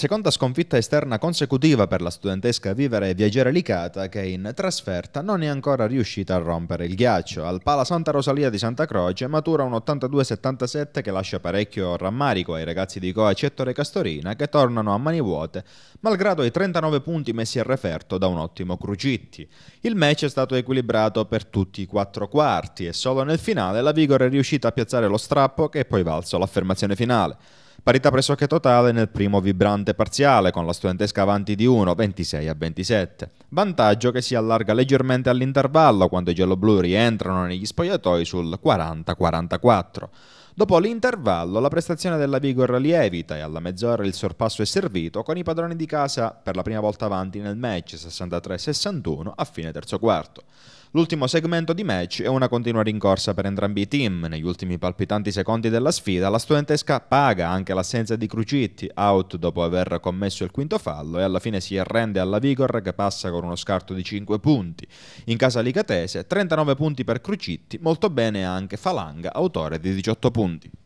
Seconda sconfitta esterna consecutiva per la studentesca Vivere e Viaggiare Licata che in trasferta non è ancora riuscita a rompere il ghiaccio. Al Pala Santa Rosalia di Santa Croce matura un 82-77 che lascia parecchio rammarico ai ragazzi di Coa Cettore Castorina che tornano a mani vuote malgrado i 39 punti messi a referto da un ottimo Crucitti. Il match è stato equilibrato per tutti i quattro quarti e solo nel finale la Vigore è riuscita a piazzare lo strappo che è poi valso l'affermazione finale. Parità pressoché totale nel primo vibrante parziale con la studentesca avanti di 1, 26 a 27. Vantaggio che si allarga leggermente all'intervallo quando i gialloblu rientrano negli spogliatoi sul 40-44. Dopo l'intervallo la prestazione della Vigor lievita e alla mezz'ora il sorpasso è servito con i padroni di casa per la prima volta avanti nel match 63-61 a fine terzo quarto. L'ultimo segmento di match è una continua rincorsa per entrambi i team. Negli ultimi palpitanti secondi della sfida, la studentesca paga anche l'assenza di Crucitti, out dopo aver commesso il quinto fallo, e alla fine si arrende alla Vigor che passa con uno scarto di 5 punti. In casa Licatese, 39 punti per Crucitti, molto bene anche Falanga, autore di 18 punti.